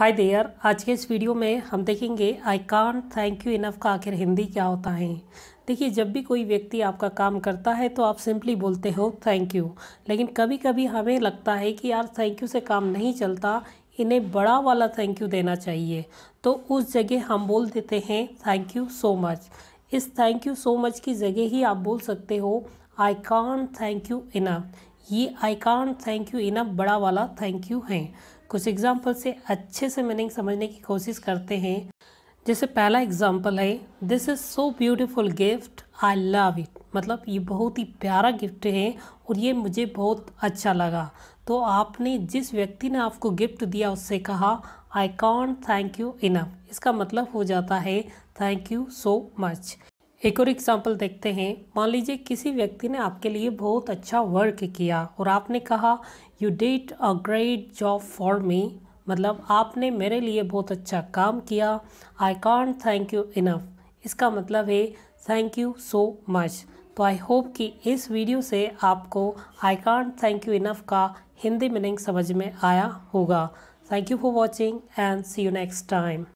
hi there आज के इस वीडियो में हम देखेंगे I can't thank you enough का आखिर हिंदी क्या होता है देखिए जब भी कोई व्यक्ति आपका काम करता है तो आप सिंपली बोलते हो थैंक यू लेकिन कभी कभी हमें लगता है कि यार थैंक यू से काम नहीं चलता इन्हें बड़ा वाला थैंक यू देना चाहिए तो उस जगह हम बोल देते हैं थैंक यू सो मच इस थैंक यू सो मच की जगह ही आप बोल सकते हो I can't thank you enough ये I can't thank you enough बड़ा वाला थैंक यू है कुछ एग्जाम्पल से अच्छे से मीनिंग समझने की कोशिश करते हैं जैसे पहला एग्जाम्पल है this is so beautiful gift I love it मतलब ये बहुत ही प्यारा गिफ्ट है और ये मुझे बहुत अच्छा लगा तो आपने जिस व्यक्ति ने आपको गिफ्ट दिया उससे कहा I can't thank you enough इसका मतलब हो जाता है थैंक यू सो मच एक और एग्जाम्पल देखते हैं मान लीजिए किसी व्यक्ति ने आपके लिए बहुत अच्छा वर्क किया और आपने कहा you did a great job for me मतलब आपने मेरे लिए बहुत अच्छा काम किया I can't thank you enough इसका मतलब है थैंक यू सो मच तो आई होप कि इस वीडियो से आपको I can't thank you enough का हिंदी मीनिंग समझ में आया होगा thank you for watching and see you next time